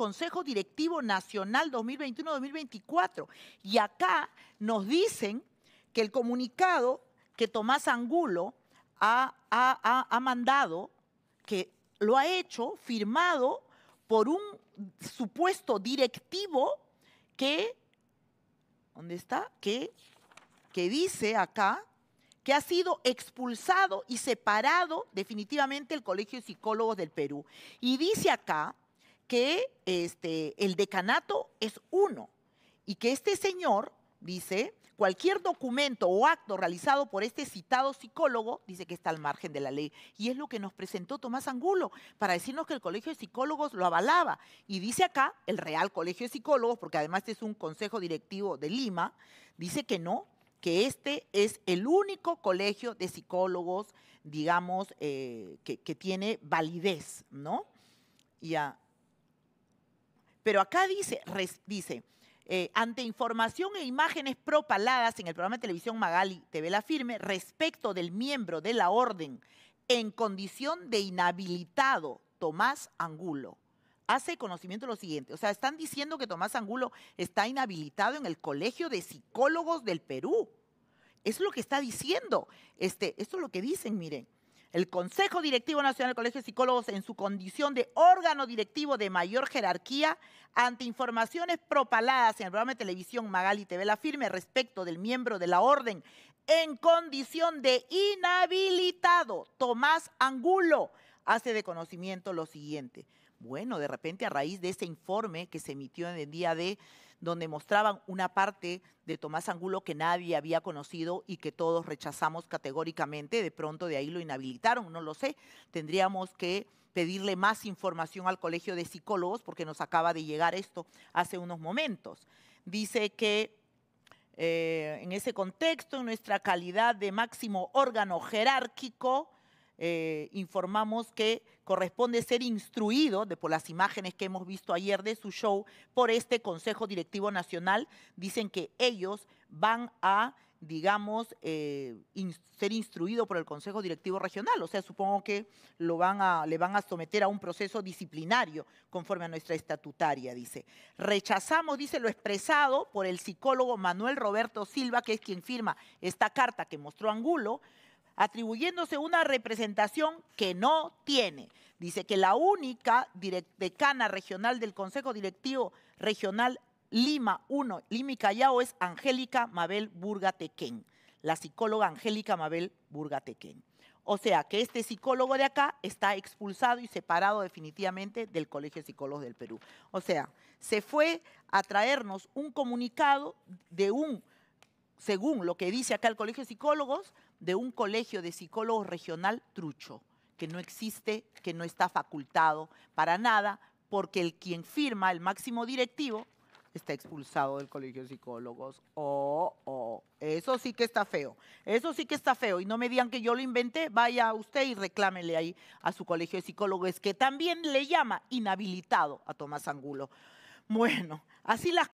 Consejo Directivo Nacional 2021-2024. Y acá nos dicen que el comunicado que Tomás Angulo ha, mandado, que lo ha hecho firmado por un supuesto directivo que, ¿dónde está? Que, que dice acá, que ha sido expulsado y separado definitivamente el Colegio de Psicólogos del Perú. Y dice acá que este, el decanato es uno y que este señor, dice, cualquier documento o acto realizado por este citado psicólogo, dice que está al margen de la ley. Y es lo que nos presentó Tomás Angulo para decirnos que el Colegio de Psicólogos lo avalaba. Y dice acá, el Real Colegio de Psicólogos, porque además es un consejo directivo de Lima, dice que no, que este es el único colegio de psicólogos, digamos, eh, que, que, tiene validez, ¿no? Y pero acá dice, dice eh, ante información e imágenes propaladas en el programa de televisión Magali TV La Firme respecto del miembro de la orden en condición de inhabilitado, Tomás Angulo. Hace conocimiento lo siguiente, o sea, están diciendo que Tomás Angulo está inhabilitado en el Colegio de Psicólogos del Perú. es lo que está diciendo. Este, esto es lo que dicen, miren. El Consejo Directivo Nacional del Colegio de Psicólogos, en su condición de órgano directivo de mayor jerarquía, ante informaciones propaladas en el programa de televisión Magali TV La Firme respecto del miembro de la Orden en condición de inhabilitado, Tomás Angulo, hace de conocimiento lo siguiente. Bueno, de repente a raíz de ese informe que se emitió en el día de donde mostraban una parte de Tomás Angulo que nadie había conocido y que todos rechazamos categóricamente, de pronto de ahí lo inhabilitaron, no lo sé. Tendríamos que pedirle más información al Colegio de Psicólogos porque nos acaba de llegar esto hace unos momentos. Dice que eh, en ese contexto, en nuestra calidad de máximo órgano jerárquico, eh, informamos que corresponde ser instruido, de, por las imágenes que hemos visto ayer de su show, por este Consejo Directivo Nacional. Dicen que ellos van a digamos, eh, ser instruido por el Consejo Directivo Regional. O sea, supongo que lo van a, le van a someter a un proceso disciplinario conforme a nuestra estatutaria, dice. Rechazamos, dice, lo expresado por el psicólogo Manuel Roberto Silva, que es quien firma esta carta que mostró Angulo, atribuyéndose una representación que no tiene. Dice que la única decana regional del Consejo Directivo Regional Lima 1, Lima Callao, es Angélica Mabel Burgatequén, la psicóloga Angélica Mabel Burgatequén. O sea que este psicólogo de acá está expulsado y separado definitivamente del Colegio de Psicólogos del Perú. O sea, se fue a traernos un comunicado de un según lo que dice acá el Colegio de Psicólogos, de un colegio de psicólogos regional trucho, que no existe, que no está facultado para nada, porque el quien firma, el máximo directivo, está expulsado del colegio de psicólogos. Oh, oh, eso sí que está feo. Eso sí que está feo. Y no me digan que yo lo inventé, vaya usted y reclámele ahí a su colegio de psicólogos, que también le llama inhabilitado a Tomás Angulo. Bueno, así las